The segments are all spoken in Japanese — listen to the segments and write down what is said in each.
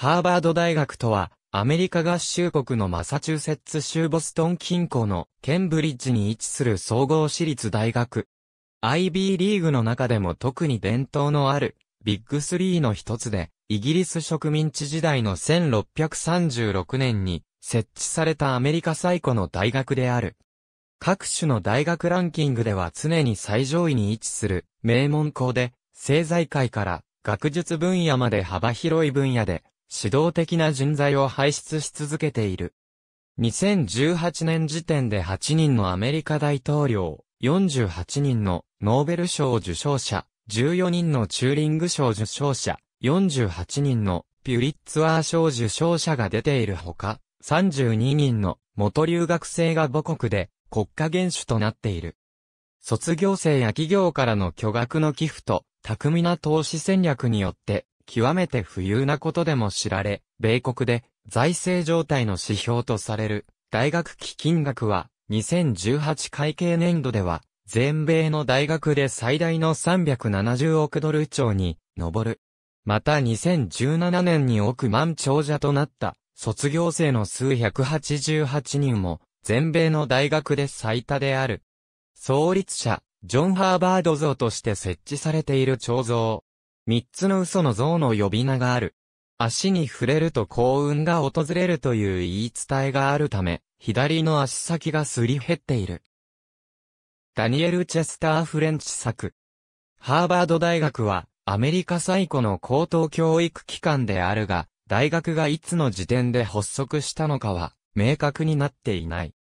ハーバード大学とは、アメリカ合衆国のマサチューセッツ州ボストン近郊のケンブリッジに位置する総合私立大学。IB リーグの中でも特に伝統のあるビッグスリーの一つで、イギリス植民地時代の1636年に設置されたアメリカ最古の大学である。各種の大学ランキングでは常に最上位に位置する名門校で、政財界から学術分野まで幅広い分野で指導的な人材を輩出し続けている。2018年時点で8人のアメリカ大統領、48人のノーベル賞受賞者、14人のチューリング賞受賞者、48人のピュリッツァー賞受賞者が出ているほか、32人の元留学生が母国で国家元首となっている。卒業生や企業からの巨額の寄付と巧みな投資戦略によって極めて不裕なことでも知られ、米国で財政状態の指標とされる大学基金額は2018会計年度では全米の大学で最大の370億ドル超に上る。また2017年に億万長者となった卒業生の数188人も全米の大学で最多である。創立者、ジョン・ハーバード像として設置されている彫像。三つの嘘の像の呼び名がある。足に触れると幸運が訪れるという言い伝えがあるため、左の足先がすり減っている。ダニエル・チェスター・フレンチ作。ハーバード大学は、アメリカ最古の高等教育機関であるが、大学がいつの時点で発足したのかは、明確になっていない。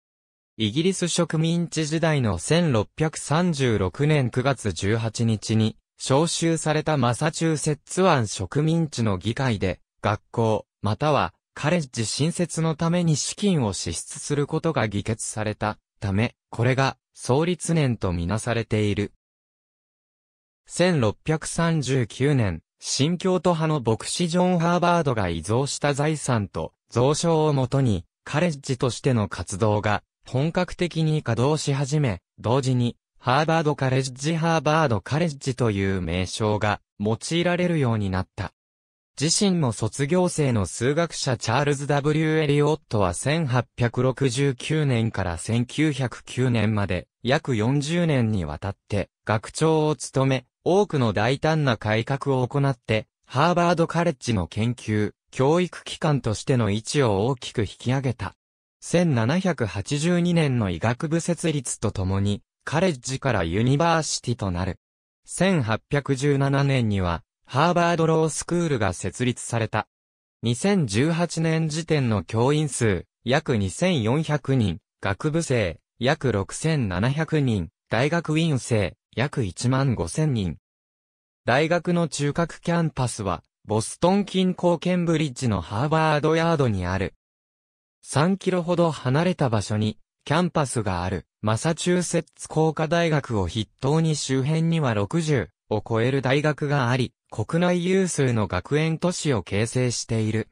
イギリス植民地時代の1636年9月18日に、招集されたマサチューセッツ湾植民地の議会で、学校、または、カレッジ新設のために資金を支出することが議決されたため、これが創立年とみなされている。1639年、新教徒派の牧師ジョン・ハーバードが遺贈した財産と蔵書をもとに、カレッジとしての活動が本格的に稼働し始め、同時にハーバードカレッジハーバードカレッジという名称が用いられるようになった。自身も卒業生の数学者チャールズ W. エリオットは1869年から1909年まで約40年にわたって学長を務め、多くの大胆な改革を行って、ハーバードカレッジの研究、教育機関としての位置を大きく引き上げた。1782年の医学部設立とともに、カレッジからユニバーシティとなる。1817年には、ハーバードロースクールが設立された。2018年時点の教員数、約2400人、学部生、約6700人、大学院生、約1万5000人。大学の中核キャンパスは、ボストン近郊ケンブリッジのハーバードヤードにある。3キロほど離れた場所に、キャンパスがある、マサチューセッツ工科大学を筆頭に周辺には60を超える大学があり、国内有数の学園都市を形成している。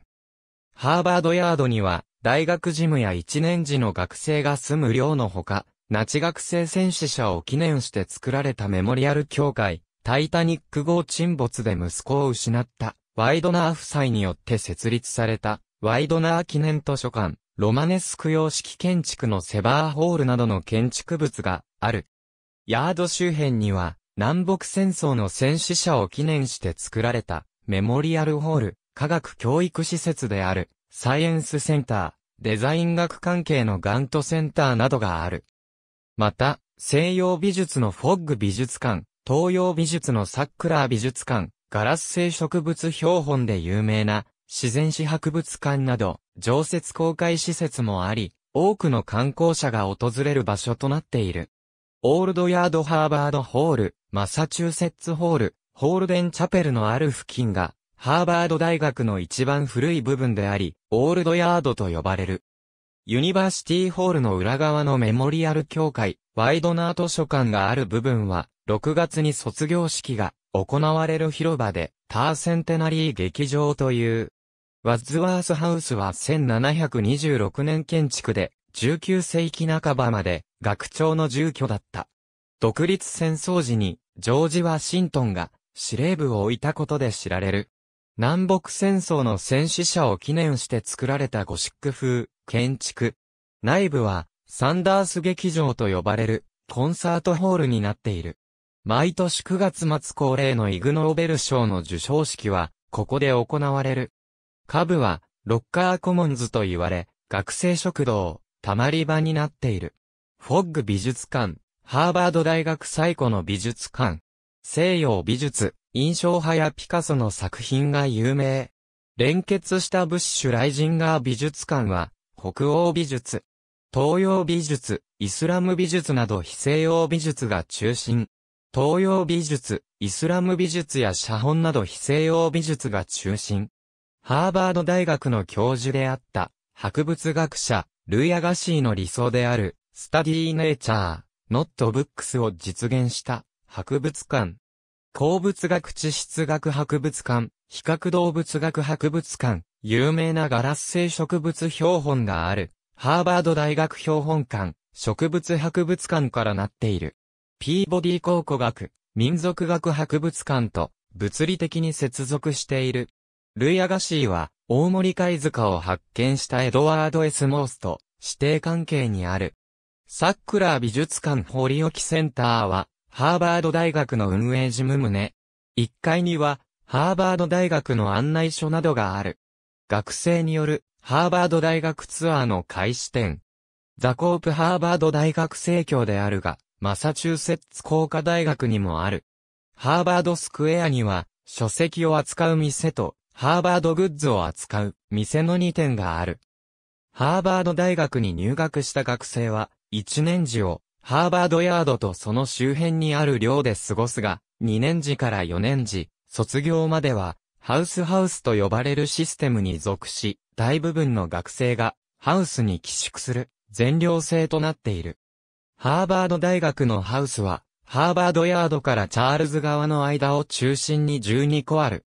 ハーバードヤードには、大学事務や1年時の学生が住む寮のほか、ナチ学生戦死者を記念して作られたメモリアル協会、タイタニック号沈没で息子を失った、ワイドナー夫妻によって設立された、ワイドナー記念図書館、ロマネスク様式建築のセバーホールなどの建築物がある。ヤード周辺には、南北戦争の戦死者を記念して作られた、メモリアルホール、科学教育施設である、サイエンスセンター、デザイン学関係のガントセンターなどがある。また、西洋美術のフォッグ美術館、東洋美術のサックラー美術館、ガラス製植物標本で有名な自然史博物館など、常設公開施設もあり、多くの観光者が訪れる場所となっている。オールドヤードハーバードホール、マサチューセッツホール、ホールデンチャペルのある付近が、ハーバード大学の一番古い部分であり、オールドヤードと呼ばれる。ユニバーシティホールの裏側のメモリアル協会、ワイドナー図書館がある部分は、6月に卒業式が行われる広場で、ターセンテナリー劇場というワッズワースハウスは1726年建築で、19世紀半ばまで、学長の住居だった。独立戦争時に、ジョージ・ワシントンが、司令部を置いたことで知られる。南北戦争の戦死者を記念して作られたゴシック風、建築。内部は、サンダース劇場と呼ばれる、コンサートホールになっている。毎年9月末恒例のイグノーベル賞の受賞式は、ここで行われる。下部は、ロッカーコモンズと言われ、学生食堂、たまり場になっている。フォッグ美術館、ハーバード大学最古の美術館。西洋美術、印象派やピカソの作品が有名。連結したブッシュライジンガー美術館は、北欧美術、東洋美術、イスラム美術など非西洋美術が中心。東洋美術、イスラム美術や写本など非西洋美術が中心。ハーバード大学の教授であった、博物学者、ルイア・ガシーの理想である、スタディー・ネイチャー、ノット・ブックスを実現した、博物館。鉱物学地質学博物館、比較動物学博物館、有名なガラス製植物標本がある、ハーバード大学標本館、植物博物館からなっている。ピーボディ考古学、民族学博物館と、物理的に接続している、ルイ・アガシーは、大森貝塚を発見したエドワード・エス・モースと、指定関係にある。サックラー美術館堀置きセンターは、ハーバード大学の運営事務棟。1階には、ハーバード大学の案内所などがある。学生による、ハーバード大学ツアーの開始点。ザコープハーバード大学生協であるが、マサチューセッツ工科大学にもある。ハーバードスクエアには、書籍を扱う店と、ハーバードグッズを扱う店の2店がある。ハーバード大学に入学した学生は、1年時を、ハーバードヤードとその周辺にある寮で過ごすが、2年時から4年時、卒業までは、ハウスハウスと呼ばれるシステムに属し、大部分の学生が、ハウスに寄宿する、全寮制となっている。ハーバード大学のハウスは、ハーバードヤードからチャールズ側の間を中心に12個ある。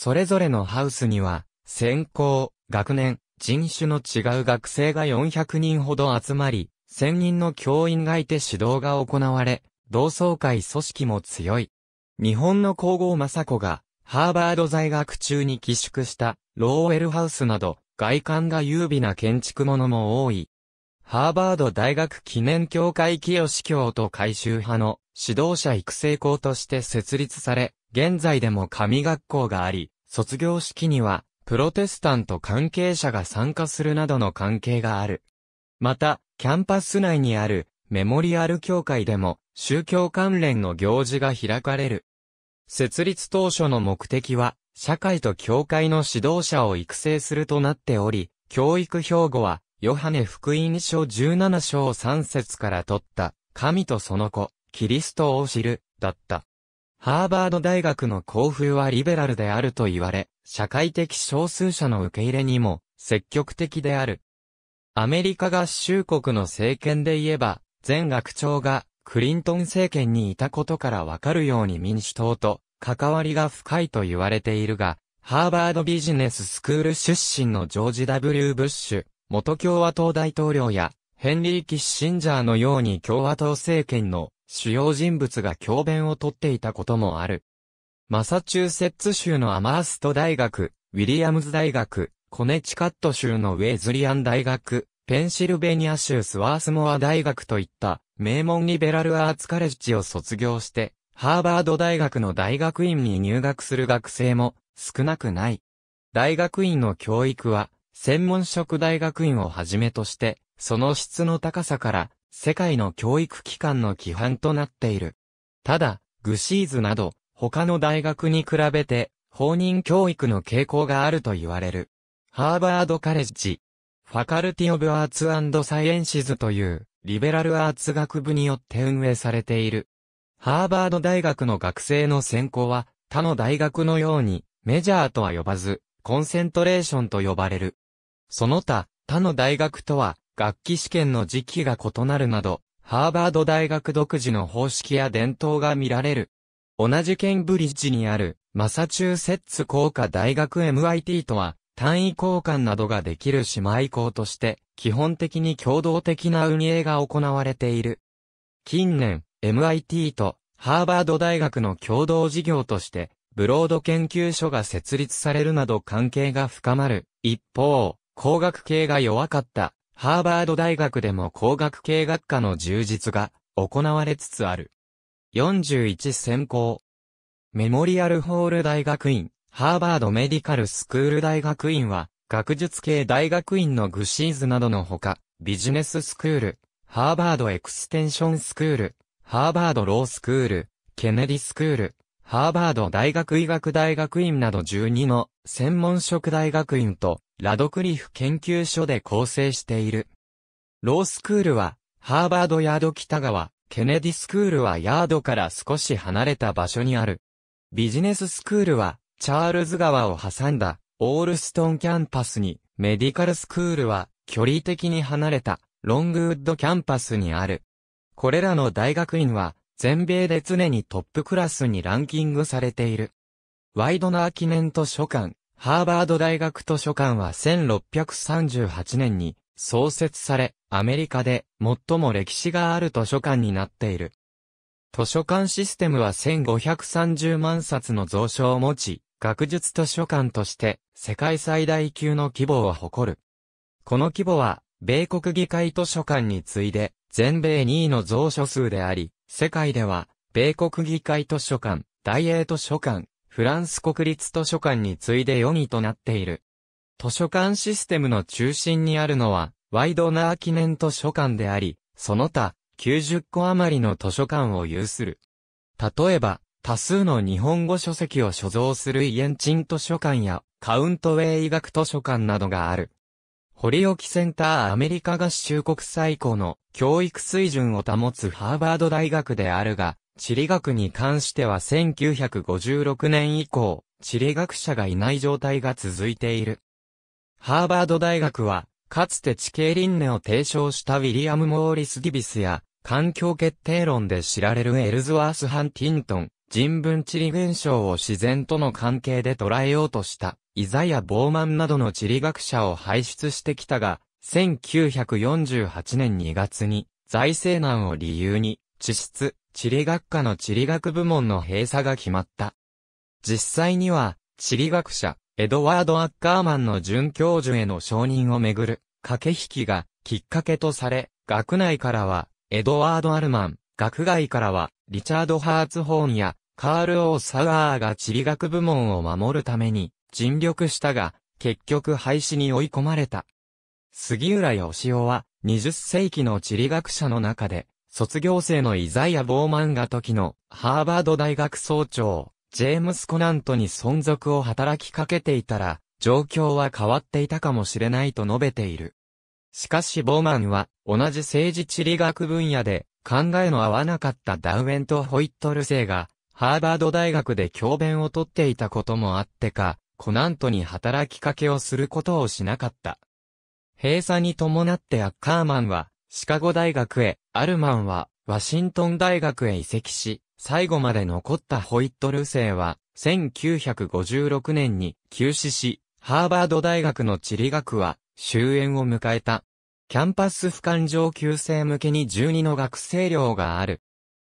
それぞれのハウスには、専攻、学年、人種の違う学生が400人ほど集まり、1000人の教員がいて指導が行われ、同窓会組織も強い。日本の皇后雅子が、ハーバード在学中に寄宿した、ローウェルハウスなど、外観が優美な建築物も多い。ハーバード大学記念協会清教と改修派の指導者育成校として設立され、現在でも神学校があり、卒業式には、プロテスタント関係者が参加するなどの関係がある。また、キャンパス内にある、メモリアル協会でも、宗教関連の行事が開かれる。設立当初の目的は、社会と教会の指導者を育成するとなっており、教育標語は、ヨハネ福音書17章3節から取った、神とその子、キリストを知る、だった。ハーバード大学の校風はリベラルであると言われ、社会的少数者の受け入れにも積極的である。アメリカ合衆国の政権で言えば、前学長がクリントン政権にいたことからわかるように民主党と関わりが深いと言われているが、ハーバードビジネススクール出身のジョージ・ W・ ブッシュ、元共和党大統領やヘンリー・キッシンジャーのように共和党政権の主要人物が教鞭をとっていたこともある。マサチューセッツ州のアマースト大学、ウィリアムズ大学、コネチカット州のウェズリアン大学、ペンシルベニア州スワースモア大学といった名門リベラルアーツカレッジを卒業して、ハーバード大学の大学院に入学する学生も少なくない。大学院の教育は、専門職大学院をはじめとして、その質の高さから、世界の教育機関の規範となっている。ただ、グシーズなど、他の大学に比べて、法人教育の傾向があると言われる。ハーバードカレッジ、ファカルティオブアーツサイエンシズという、リベラルアーツ学部によって運営されている。ハーバード大学の学生の専攻は、他の大学のように、メジャーとは呼ばず、コンセントレーションと呼ばれる。その他、他の大学とは、学期試験の時期が異なるなど、ハーバード大学独自の方式や伝統が見られる。同じケンブリッジにある、マサチューセッツ工科大学 MIT とは、単位交換などができる姉妹校として、基本的に共同的な運営が行われている。近年、MIT とハーバード大学の共同事業として、ブロード研究所が設立されるなど関係が深まる。一方、工学系が弱かったハーバード大学でも工学系学科の充実が行われつつある。41専攻。メモリアルホール大学院、ハーバードメディカルスクール大学院は、学術系大学院のグシーズなどのほか、ビジネススクール、ハーバードエクステンションスクール、ハーバードロースクール、ケネディスクール、ハーバード大学医学大学院など12の専門職大学院とラドクリフ研究所で構成している。ロースクールはハーバードヤード北側、ケネディスクールはヤードから少し離れた場所にある。ビジネススクールはチャールズ川を挟んだオールストンキャンパスに、メディカルスクールは距離的に離れたロングウッドキャンパスにある。これらの大学院は全米で常にトップクラスにランキングされている。ワイドナー記念図書館、ハーバード大学図書館は1638年に創設され、アメリカで最も歴史がある図書館になっている。図書館システムは1530万冊の蔵書を持ち、学術図書館として世界最大級の規模を誇る。この規模は、米国議会図書館に次いで、全米2位の蔵書数であり、世界では、米国議会図書館、大英図書館、フランス国立図書館に次いで4位となっている。図書館システムの中心にあるのは、ワイドナー記念図書館であり、その他、90個余りの図書館を有する。例えば、多数の日本語書籍を所蔵するイエンチン図書館や、カウントウェイ医学図書館などがある。堀沖センターアメリカ合衆国最高の教育水準を保つハーバード大学であるが、地理学に関しては1956年以降、地理学者がいない状態が続いている。ハーバード大学は、かつて地形輪廻を提唱したウィリアム・モーリス・ディビスや、環境決定論で知られるエルズワース・ハンティントン、人文地理現象を自然との関係で捉えようとした、イザヤ・ボーマンなどの地理学者を輩出してきたが、1948年2月に財政難を理由に、地質、地理学科の地理学部門の閉鎖が決まった。実際には、地理学者、エドワード・アッカーマンの准教授への承認をめぐる駆け引きがきっかけとされ、学内からは、エドワード・アルマン、学外からは、リチャード・ハーツホーンやカール・オー・サワーが地理学部門を守るために尽力したが、結局廃止に追い込まれた。杉浦義雄は20世紀の地理学者の中で、卒業生のイザイア・ボーマンが時のハーバード大学総長、ジェームス・コナントに存続を働きかけていたら、状況は変わっていたかもしれないと述べている。しかしボーマンは同じ政治地理学分野で考えの合わなかったダウエンとホイットル生が、ハーバード大学で教鞭をとっていたこともあってか、コナントに働きかけをすることをしなかった。閉鎖に伴ってアッカーマンは、シカゴ大学へ、アルマンは、ワシントン大学へ移籍し、最後まで残ったホイットル生は、1956年に休止し、ハーバード大学の地理学は終焉を迎えた。キャンパス俯瞰上級生向けに12の学生寮がある。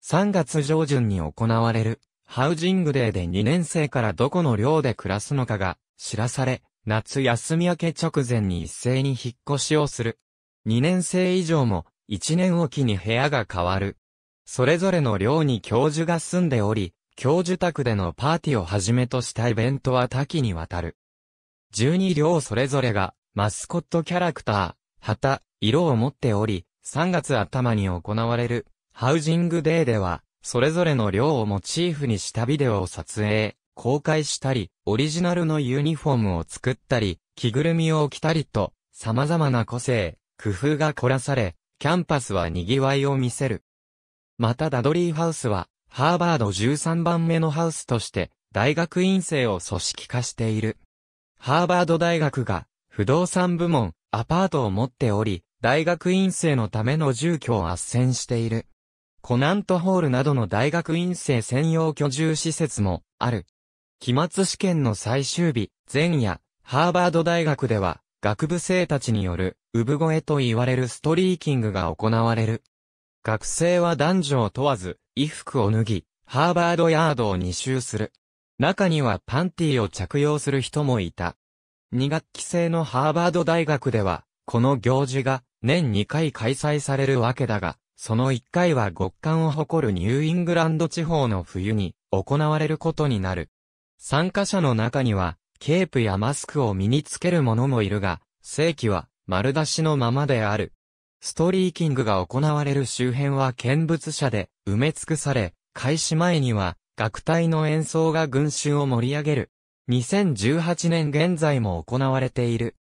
3月上旬に行われる、ハウジングデーで2年生からどこの寮で暮らすのかが知らされ、夏休み明け直前に一斉に引っ越しをする。2年生以上も1年おきに部屋が変わる。それぞれの寮に教授が住んでおり、教授宅でのパーティーをはじめとしたイベントは多岐にわたる。12寮それぞれがマスコットキャラクター、旗、色を持っており、3月頭に行われる、ハウジングデーでは、それぞれの寮をモチーフにしたビデオを撮影、公開したり、オリジナルのユニフォームを作ったり、着ぐるみを着たりと、様々な個性、工夫が凝らされ、キャンパスは賑わいを見せる。またダドリーハウスは、ハーバード13番目のハウスとして、大学院生を組織化している。ハーバード大学が、不動産部門、アパートを持っており、大学院生のための住居を圧旋している。コナントホールなどの大学院生専用居住施設もある。期末試験の最終日、前夜、ハーバード大学では、学部生たちによる、産声と言われるストリーキングが行われる。学生は男女を問わず、衣服を脱ぎ、ハーバードヤードを2周する。中にはパンティを着用する人もいた。2学期制のハーバード大学では、この行事が年2回開催されるわけだが、その1回は極寒を誇るニューイングランド地方の冬に行われることになる。参加者の中には、ケープやマスクを身につける者もいるが、正規は丸出しのままである。ストリーキングが行われる周辺は見物者で埋め尽くされ、開始前には楽隊の演奏が群衆を盛り上げる。2018年現在も行われている。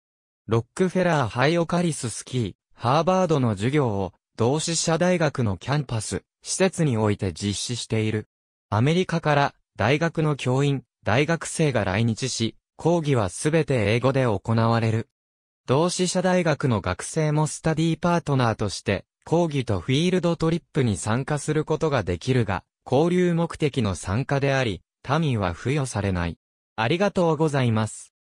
ロックフェラーハイオカリススキー、ハーバードの授業を同志社大学のキャンパス、施設において実施している。アメリカから大学の教員、大学生が来日し、講義はすべて英語で行われる。同志社大学の学生もスタディーパートナーとして、講義とフィールドトリップに参加することができるが、交流目的の参加であり、民は付与されない。ありがとうございます。